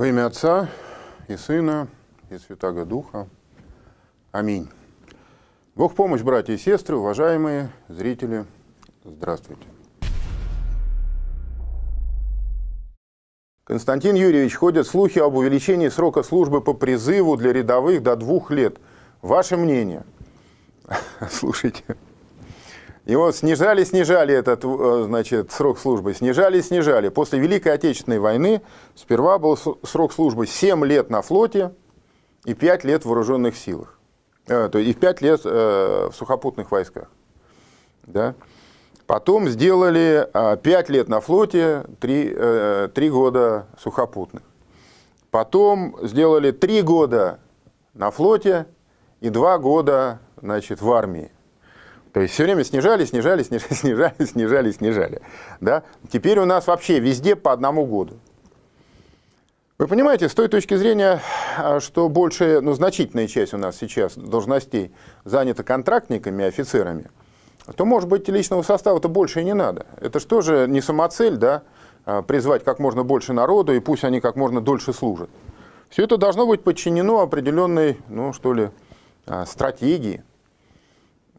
Во имя Отца и Сына и Святаго Духа. Аминь. Бог помощь, братья и сестры, уважаемые зрители, здравствуйте. Константин Юрьевич, ходят слухи об увеличении срока службы по призыву для рядовых до двух лет. Ваше мнение? Слушайте, и вот снижали, снижали этот э, значит, срок службы, снижали, снижали. После Великой Отечественной войны сперва был срок службы 7 лет на флоте и 5 лет в вооруженных силах. Э, то есть и 5 лет э, в сухопутных войсках. Да? Потом сделали э, 5 лет на флоте, 3, 3 года сухопутных. Потом сделали 3 года на флоте и 2 года значит, в армии. То есть все время снижали, снижали, снижали, снижали, снижали, снижали. Да? Теперь у нас вообще везде по одному году. Вы понимаете, с той точки зрения, а, что большая, ну, значительная часть у нас сейчас должностей занята контрактниками, офицерами, то, может быть, личного состава-то больше и не надо. Это что же тоже не самоцель, да, а, призвать как можно больше народу, и пусть они как можно дольше служат. Все это должно быть подчинено определенной, ну, что ли, а, стратегии.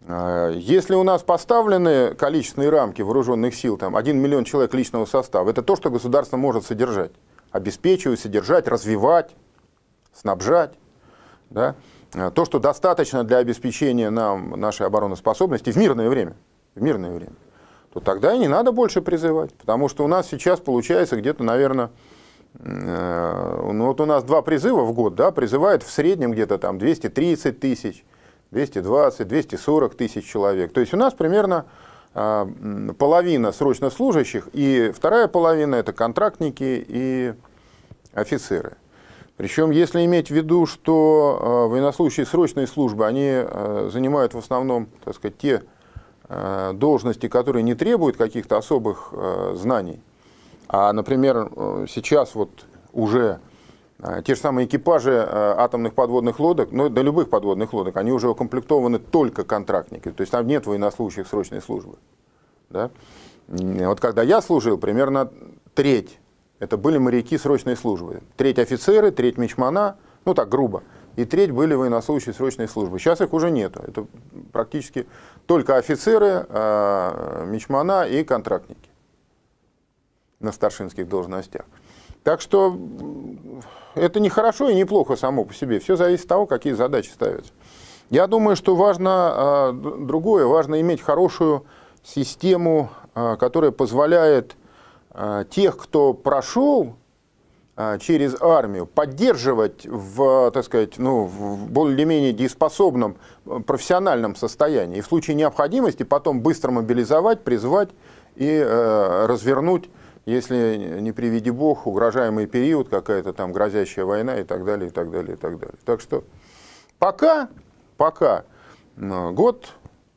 А, если у нас поставлены количественные рамки вооруженных сил, там 1 миллион человек личного состава, это то, что государство может содержать, обеспечивать, содержать, развивать, снабжать. Да? А, то, что достаточно для обеспечения нам нашей обороноспособности в мирное время, в мирное время, то тогда и не надо больше призывать, потому что у нас сейчас получается где-то, наверное, э, ну вот у нас два призыва в год, да, призывают в среднем где-то там 230 тысяч, 220, 240 тысяч человек. То есть у нас примерно а, половина срочно служащих, и вторая половина – это контрактники и офицеры. Причем, если иметь в виду, что а, военнослужащие срочной службы, они а, занимают в основном так сказать, те должности, которые не требуют каких-то особых знаний. А, например, э, сейчас вот уже а, те же самые экипажи э, атомных подводных лодок, ну, до любых подводных лодок, они уже укомплектованы только контрактники. То есть там нет военнослужащих срочной службы. Да? Вот когда я служил, примерно треть, это были моряки срочной службы. Треть офицеры, треть мечмана, ну так грубо, и треть были военнослужащие срочной службы. Сейчас их уже нету. Это практически только офицеры, э, мечмана и контрактники на старшинских должностях. Так что это не хорошо и не плохо само по себе. Все зависит от того, какие задачи ставятся. Я думаю, что важно а, другое. Важно иметь хорошую систему, а, которая позволяет а, тех, кто прошел через армию, поддерживать в, так сказать, ну, в более-менее дееспособном э, профессиональном состоянии. И в случае необходимости потом быстро мобилизовать, призвать и э, развернуть если не приведи бог, угрожаемый период, какая-то там грозящая война и так далее, и так далее, и так далее. Так что пока, пока э, год,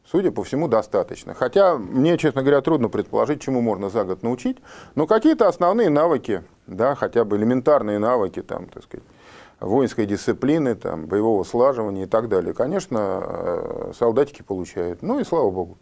судя по всему, достаточно. Хотя мне, честно говоря, трудно предположить, чему можно за год научить, но какие-то основные навыки, да, хотя бы элементарные навыки, там, так сказать, воинской дисциплины, там, боевого слаживания и так далее. Конечно, э, солдатики получают. Ну и слава богу.